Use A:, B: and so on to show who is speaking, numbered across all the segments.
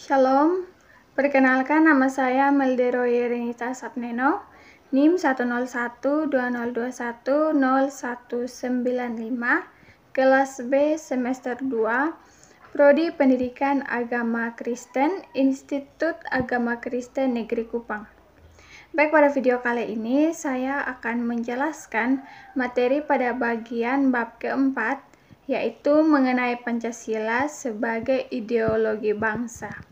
A: Shalom, perkenalkan nama saya Meldero Yerenita Sapneno, NIM 101-2021-0195, kelas B semester 2, Prodi Pendidikan Agama Kristen, Institut Agama Kristen Negeri Kupang. Baik, pada video kali ini saya akan menjelaskan materi pada bagian bab keempat, yaitu mengenai Pancasila sebagai ideologi bangsa.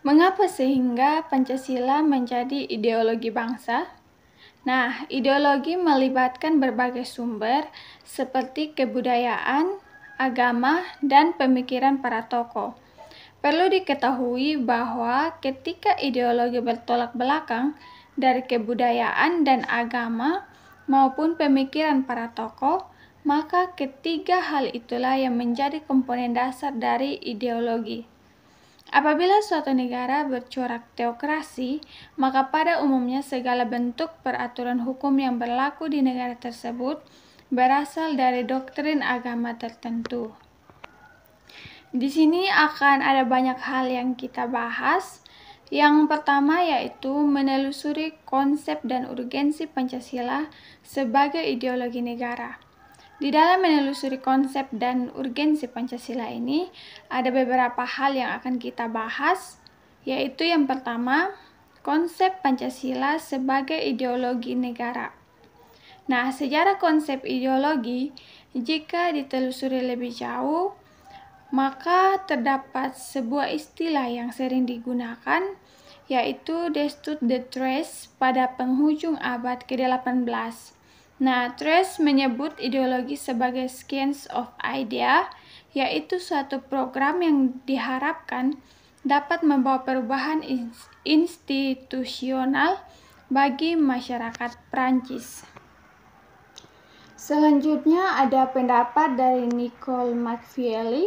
A: Mengapa sehingga Pancasila menjadi ideologi bangsa? Nah, ideologi melibatkan berbagai sumber seperti kebudayaan, agama, dan pemikiran para tokoh. Perlu diketahui bahwa ketika ideologi bertolak belakang dari kebudayaan dan agama maupun pemikiran para tokoh, maka ketiga hal itulah yang menjadi komponen dasar dari ideologi. Apabila suatu negara bercorak teokrasi, maka pada umumnya segala bentuk peraturan hukum yang berlaku di negara tersebut berasal dari doktrin agama tertentu. Di sini akan ada banyak hal yang kita bahas. Yang pertama yaitu menelusuri konsep dan urgensi Pancasila sebagai ideologi negara. Di dalam menelusuri konsep dan urgensi Pancasila ini, ada beberapa hal yang akan kita bahas, yaitu yang pertama, konsep Pancasila sebagai ideologi negara. Nah, sejarah konsep ideologi, jika ditelusuri lebih jauh, maka terdapat sebuah istilah yang sering digunakan, yaitu Destut de Tres pada penghujung abad ke-18 Nah, Trace menyebut ideologi sebagai skins of idea, yaitu suatu program yang diharapkan dapat membawa perubahan institusional bagi masyarakat Prancis. Selanjutnya ada pendapat dari Nicole Machiavelli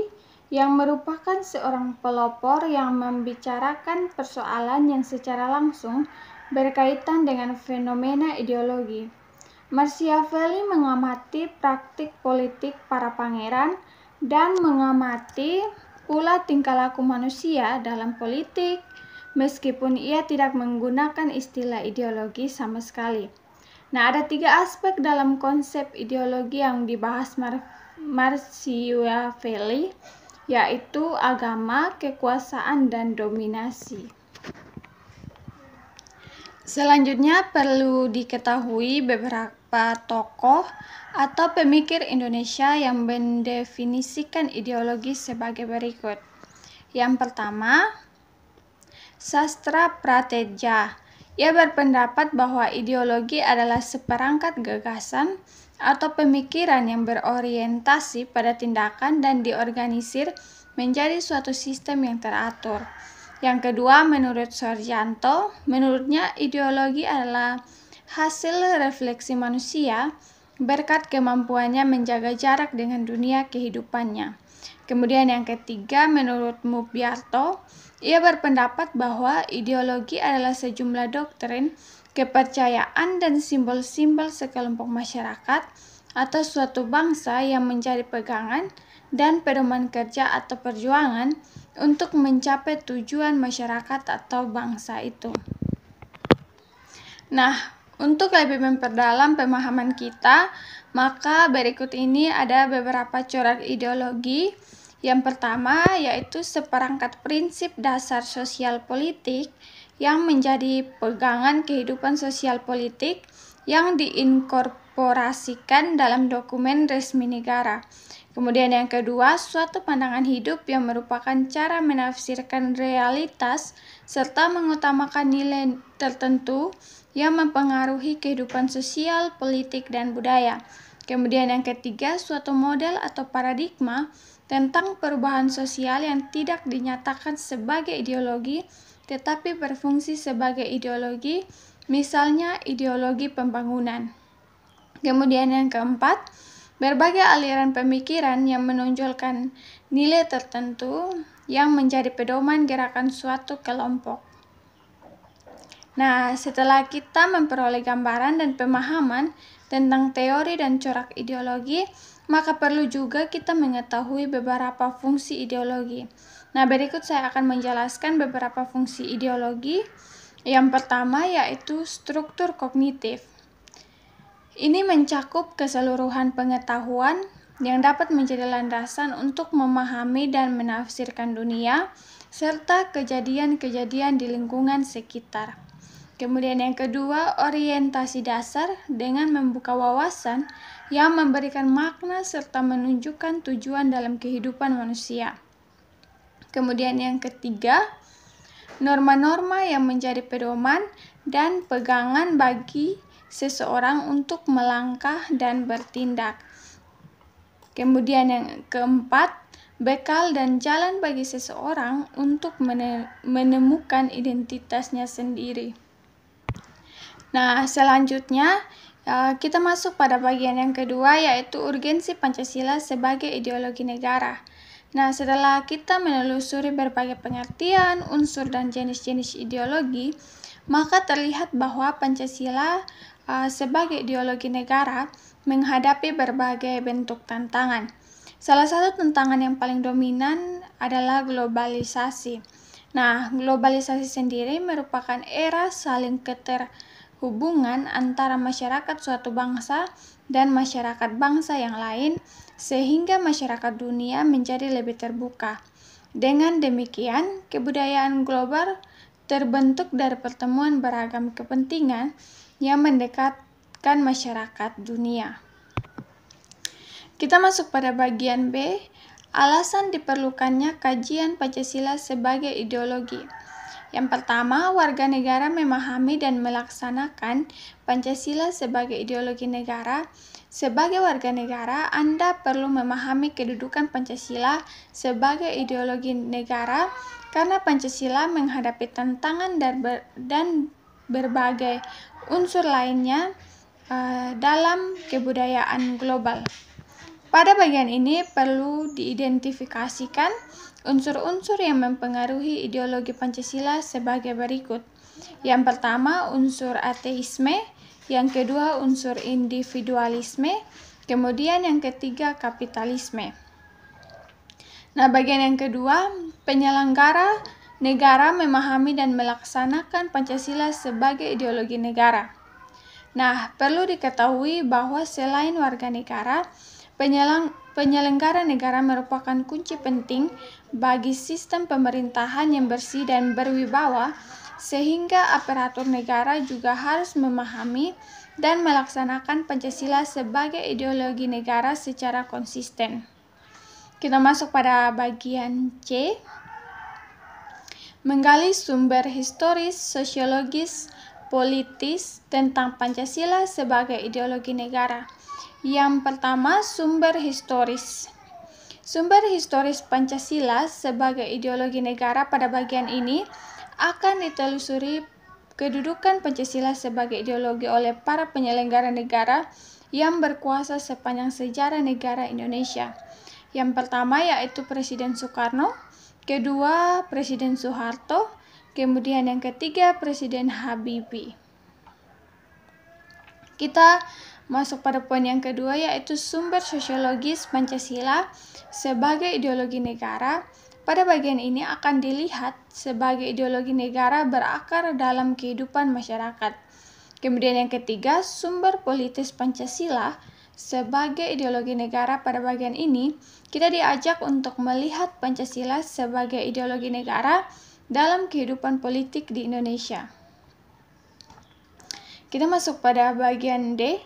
A: yang merupakan seorang pelopor yang membicarakan persoalan yang secara langsung berkaitan dengan fenomena ideologi. Machiavelli mengamati praktik politik para pangeran dan mengamati pula tingkah laku manusia dalam politik, meskipun ia tidak menggunakan istilah ideologi sama sekali. Nah, ada tiga aspek dalam konsep ideologi yang dibahas Mar Marciavelli, yaitu agama, kekuasaan, dan dominasi. Selanjutnya perlu diketahui beberapa tokoh atau pemikir Indonesia yang mendefinisikan ideologi sebagai berikut. Yang pertama, Sastra Prateja. Ia berpendapat bahwa ideologi adalah seperangkat gagasan atau pemikiran yang berorientasi pada tindakan dan diorganisir menjadi suatu sistem yang teratur. Yang kedua, menurut Sorjanto, menurutnya ideologi adalah hasil refleksi manusia berkat kemampuannya menjaga jarak dengan dunia kehidupannya. Kemudian yang ketiga, menurut Mubiarto, ia berpendapat bahwa ideologi adalah sejumlah doktrin, kepercayaan, dan simbol-simbol sekelompok masyarakat atau suatu bangsa yang menjadi pegangan dan pedoman kerja atau perjuangan untuk mencapai tujuan masyarakat atau bangsa itu. Nah, untuk lebih memperdalam pemahaman kita, maka berikut ini ada beberapa corak ideologi. Yang pertama yaitu seperangkat prinsip dasar sosial politik yang menjadi pegangan kehidupan sosial politik yang diinkorporasikan dalam dokumen resmi negara. Kemudian yang kedua, suatu pandangan hidup yang merupakan cara menafsirkan realitas serta mengutamakan nilai tertentu yang mempengaruhi kehidupan sosial, politik, dan budaya. Kemudian yang ketiga, suatu model atau paradigma tentang perubahan sosial yang tidak dinyatakan sebagai ideologi tetapi berfungsi sebagai ideologi, misalnya ideologi pembangunan. Kemudian yang keempat, Berbagai aliran pemikiran yang menonjolkan nilai tertentu yang menjadi pedoman gerakan suatu kelompok. Nah, setelah kita memperoleh gambaran dan pemahaman tentang teori dan corak ideologi, maka perlu juga kita mengetahui beberapa fungsi ideologi. Nah, berikut saya akan menjelaskan beberapa fungsi ideologi. Yang pertama yaitu struktur kognitif. Ini mencakup keseluruhan pengetahuan yang dapat menjadi landasan untuk memahami dan menafsirkan dunia serta kejadian-kejadian di lingkungan sekitar. Kemudian yang kedua, orientasi dasar dengan membuka wawasan yang memberikan makna serta menunjukkan tujuan dalam kehidupan manusia. Kemudian yang ketiga, norma-norma yang menjadi pedoman dan pegangan bagi seseorang untuk melangkah dan bertindak. Kemudian yang keempat, bekal dan jalan bagi seseorang untuk menemukan identitasnya sendiri. Nah, selanjutnya ya, kita masuk pada bagian yang kedua yaitu urgensi Pancasila sebagai ideologi negara. Nah, setelah kita menelusuri berbagai pengertian, unsur dan jenis-jenis ideologi, maka terlihat bahwa Pancasila Eh, sebagai ideologi negara menghadapi berbagai bentuk tantangan. Salah satu tantangan yang paling dominan adalah globalisasi. Nah, globalisasi sendiri merupakan era saling keterhubungan antara masyarakat suatu bangsa dan masyarakat bangsa yang lain, sehingga masyarakat dunia menjadi lebih terbuka. Dengan demikian, kebudayaan global terbentuk dari pertemuan beragam kepentingan yang mendekatkan masyarakat dunia. Kita masuk pada bagian B, alasan diperlukannya kajian Pancasila sebagai ideologi. Yang pertama, warga negara memahami dan melaksanakan Pancasila sebagai ideologi negara. Sebagai warga negara, Anda perlu memahami kedudukan Pancasila sebagai ideologi negara karena Pancasila menghadapi tantangan dan, ber dan berbagai unsur lainnya eh, dalam kebudayaan global. Pada bagian ini perlu diidentifikasikan unsur-unsur yang mempengaruhi ideologi Pancasila sebagai berikut. Yang pertama, unsur ateisme, yang kedua unsur individualisme, kemudian yang ketiga kapitalisme. Nah, bagian yang kedua, penyelenggara negara memahami dan melaksanakan Pancasila sebagai ideologi negara. Nah, perlu diketahui bahwa selain warga negara, penyelang, penyelenggara negara merupakan kunci penting bagi sistem pemerintahan yang bersih dan berwibawa, sehingga aparatur negara juga harus memahami dan melaksanakan Pancasila sebagai ideologi negara secara konsisten. Kita masuk pada bagian C, menggali sumber historis, sosiologis, politis tentang Pancasila sebagai ideologi negara. Yang pertama, sumber historis. Sumber historis Pancasila sebagai ideologi negara pada bagian ini akan ditelusuri kedudukan Pancasila sebagai ideologi oleh para penyelenggara negara yang berkuasa sepanjang sejarah negara Indonesia. Yang pertama yaitu Presiden Soekarno, kedua Presiden Soeharto, kemudian yang ketiga Presiden Habibie. Kita masuk pada poin yang kedua yaitu sumber sosiologis Pancasila sebagai ideologi negara. Pada bagian ini akan dilihat sebagai ideologi negara berakar dalam kehidupan masyarakat. Kemudian yang ketiga, sumber politis Pancasila sebagai ideologi negara pada bagian ini, kita diajak untuk melihat Pancasila sebagai ideologi negara dalam kehidupan politik di Indonesia. Kita masuk pada bagian D,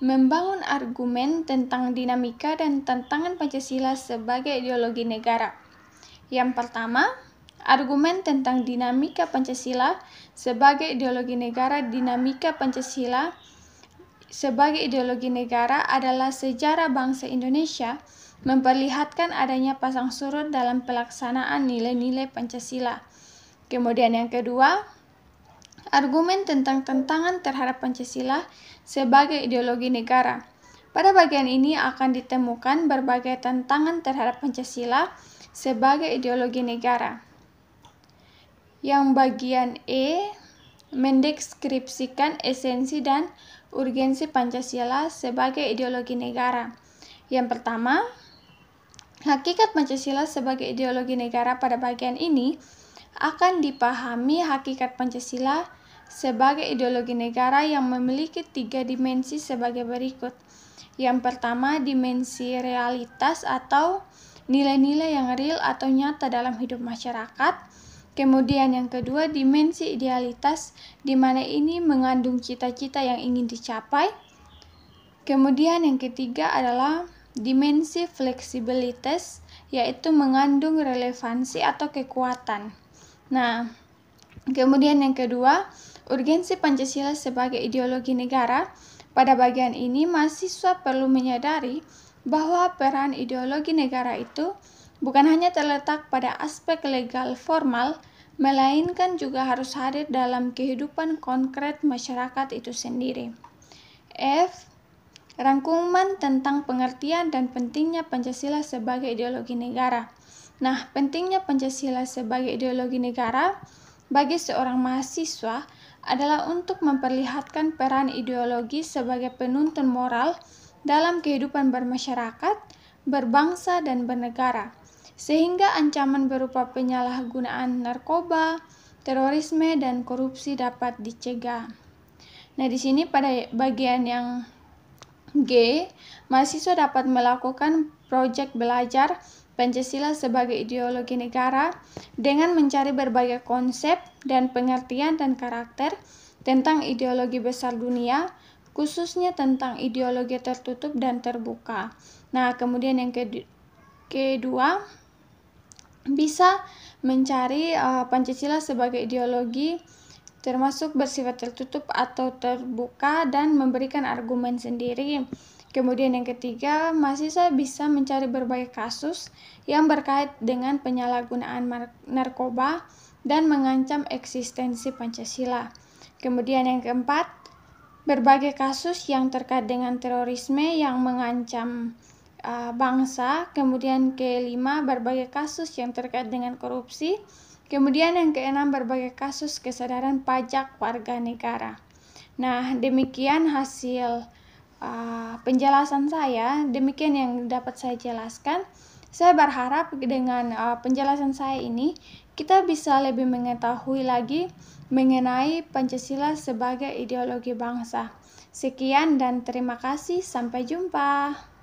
A: membangun argumen tentang dinamika dan tantangan Pancasila sebagai ideologi negara. Yang pertama, argumen tentang dinamika Pancasila sebagai ideologi negara dinamika Pancasila sebagai ideologi negara adalah sejarah bangsa Indonesia memperlihatkan adanya pasang surut dalam pelaksanaan nilai-nilai Pancasila. Kemudian yang kedua, argumen tentang tantangan terhadap Pancasila sebagai ideologi negara. Pada bagian ini akan ditemukan berbagai tantangan terhadap Pancasila sebagai ideologi negara. Yang bagian E mendeskripsikan esensi dan urgensi Pancasila sebagai ideologi negara. Yang pertama, hakikat Pancasila sebagai ideologi negara pada bagian ini akan dipahami hakikat Pancasila sebagai ideologi negara yang memiliki tiga dimensi sebagai berikut. Yang pertama, dimensi realitas atau nilai-nilai yang real atau nyata dalam hidup masyarakat. Kemudian yang kedua, dimensi idealitas, di mana ini mengandung cita-cita yang ingin dicapai. Kemudian yang ketiga adalah dimensi fleksibilitas, yaitu mengandung relevansi atau kekuatan. Nah, kemudian yang kedua, urgensi Pancasila sebagai ideologi negara. Pada bagian ini, mahasiswa perlu menyadari bahwa peran ideologi negara itu bukan hanya terletak pada aspek legal formal, melainkan juga harus hadir dalam kehidupan konkret masyarakat itu sendiri. F. Rangkuman tentang pengertian dan pentingnya Pancasila sebagai ideologi negara. Nah, pentingnya Pancasila sebagai ideologi negara bagi seorang mahasiswa adalah untuk memperlihatkan peran ideologi sebagai penuntun moral dalam kehidupan bermasyarakat, berbangsa, dan bernegara sehingga ancaman berupa penyalahgunaan narkoba, terorisme, dan korupsi dapat dicegah. Nah, di sini pada bagian yang G, mahasiswa dapat melakukan proyek belajar Pancasila sebagai ideologi negara dengan mencari berbagai konsep dan pengertian dan karakter tentang ideologi besar dunia, khususnya tentang ideologi tertutup dan terbuka. Nah, kemudian yang kedua, bisa mencari uh, Pancasila sebagai ideologi termasuk bersifat tertutup atau terbuka dan memberikan argumen sendiri. Kemudian yang ketiga, mahasiswa bisa mencari berbagai kasus yang berkait dengan penyalahgunaan narkoba dan mengancam eksistensi Pancasila. Kemudian yang keempat, berbagai kasus yang terkait dengan terorisme yang mengancam uh, bangsa, kemudian kelima berbagai kasus yang terkait dengan korupsi, kemudian yang keenam berbagai kasus kesadaran pajak warga negara. Nah, demikian hasil uh, penjelasan saya, demikian yang dapat saya jelaskan. Saya berharap dengan uh, penjelasan saya ini kita bisa lebih mengetahui lagi mengenai Pancasila sebagai ideologi bangsa. Sekian dan terima kasih, sampai jumpa.